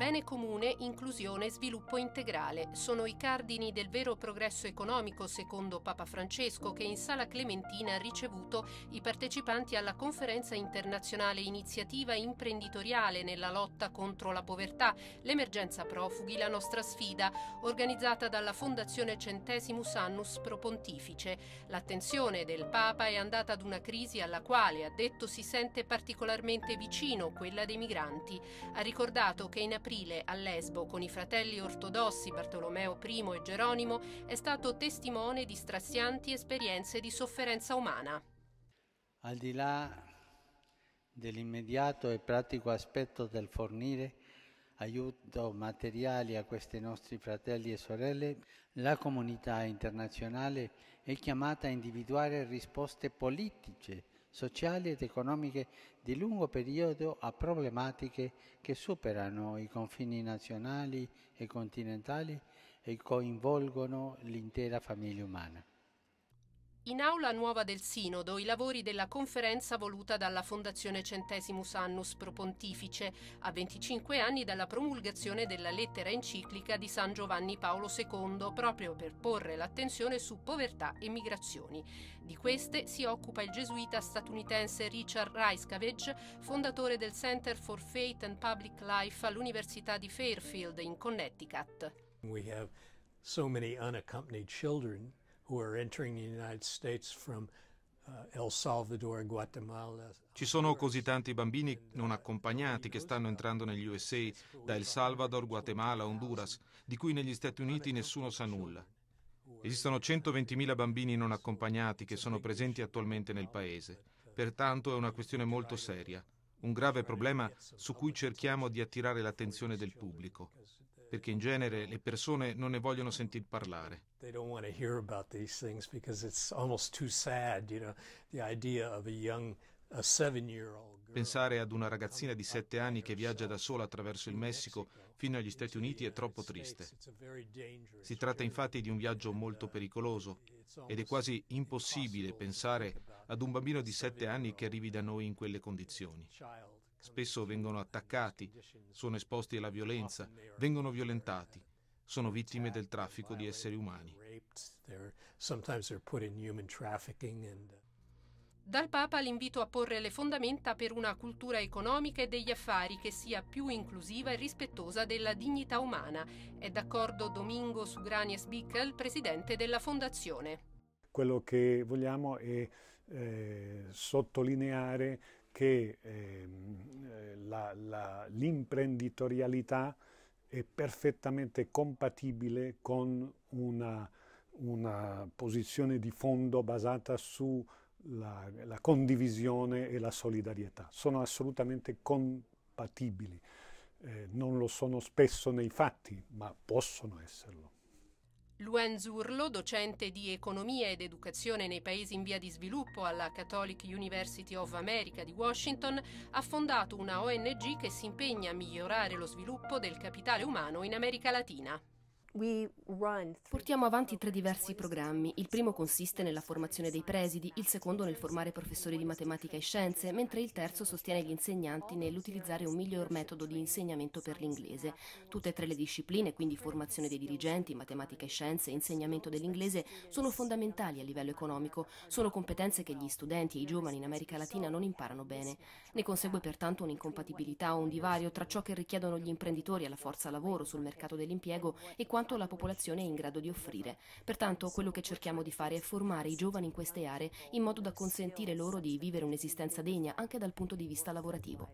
Bene comune, inclusione e sviluppo integrale sono i cardini del vero progresso economico, secondo Papa Francesco, che in Sala Clementina ha ricevuto i partecipanti alla conferenza internazionale Iniziativa imprenditoriale nella lotta contro la povertà, l'emergenza profughi, la nostra sfida, organizzata dalla Fondazione Centesimus Annus Pro Pontifice. L'attenzione del Papa è andata ad una crisi alla quale, ha detto, si sente particolarmente vicino, quella dei migranti. Ha ricordato che in aprile aprile a Lesbo con i fratelli ortodossi Bartolomeo I e Geronimo è stato testimone di strazianti esperienze di sofferenza umana. Al di là dell'immediato e pratico aspetto del fornire aiuto materiali a questi nostri fratelli e sorelle, la comunità internazionale è chiamata a individuare risposte politiche sociali ed economiche di lungo periodo a problematiche che superano i confini nazionali e continentali e coinvolgono l'intera famiglia umana. In aula nuova del Sinodo i lavori della conferenza voluta dalla Fondazione Centesimus Annus Pro Pontifice, a 25 anni dalla promulgazione della lettera enciclica di San Giovanni Paolo II, proprio per porre l'attenzione su povertà e migrazioni. Di queste si occupa il gesuita statunitense Richard Reiskavage, fondatore del Center for Faith and Public Life all'Università di Fairfield in Connecticut. We have so many unaccompanied children Uh, Ci sono così tanti bambini non accompagnati che stanno entrando negli USA da El Salvador, Guatemala, Honduras, di cui negli Stati Uniti nessuno sa nulla. Esistono 120.000 bambini non accompagnati che sono presenti attualmente nel paese, pertanto è una questione molto seria, un grave problema su cui cerchiamo di attirare l'attenzione del pubblico perché in genere le persone non ne vogliono sentir parlare. Pensare ad una ragazzina di 7 anni che viaggia da sola attraverso il Messico fino agli Stati Uniti è troppo triste. Si tratta infatti di un viaggio uh, molto pericoloso ed è quasi impossibile pensare ad un bambino di 7 anni che arrivi da noi in quelle condizioni. Spesso vengono attaccati, sono esposti alla violenza, vengono violentati, sono vittime del traffico di esseri umani. Dal Papa l'invito a porre le fondamenta per una cultura economica e degli affari che sia più inclusiva e rispettosa della dignità umana. È d'accordo Domingo Sugranies Bickel, presidente della Fondazione. Quello che vogliamo è eh, sottolineare che ehm, eh, la, la, l'imprenditorialità è perfettamente compatibile con una, una posizione di fondo basata sulla la condivisione e la solidarietà. Sono assolutamente compatibili. Eh, non lo sono spesso nei fatti, ma possono esserlo. Luen Zurlo, docente di economia ed educazione nei paesi in via di sviluppo alla Catholic University of America di Washington, ha fondato una ONG che si impegna a migliorare lo sviluppo del capitale umano in America Latina. Portiamo avanti tre diversi programmi. Il primo consiste nella formazione dei presidi, il secondo nel formare professori di matematica e scienze, mentre il terzo sostiene gli insegnanti nell'utilizzare un miglior metodo di insegnamento per l'inglese. Tutte e tre le discipline, quindi formazione dei dirigenti, matematica e scienze e insegnamento dell'inglese, sono fondamentali a livello economico, sono competenze che gli studenti e i giovani in America Latina non imparano bene. Ne consegue pertanto un'incompatibilità o un divario tra ciò che richiedono gli imprenditori alla forza lavoro sul mercato dell'impiego e quanto quanto la popolazione è in grado di offrire. Pertanto quello che cerchiamo di fare è formare i giovani in queste aree in modo da consentire loro di vivere un'esistenza degna anche dal punto di vista lavorativo.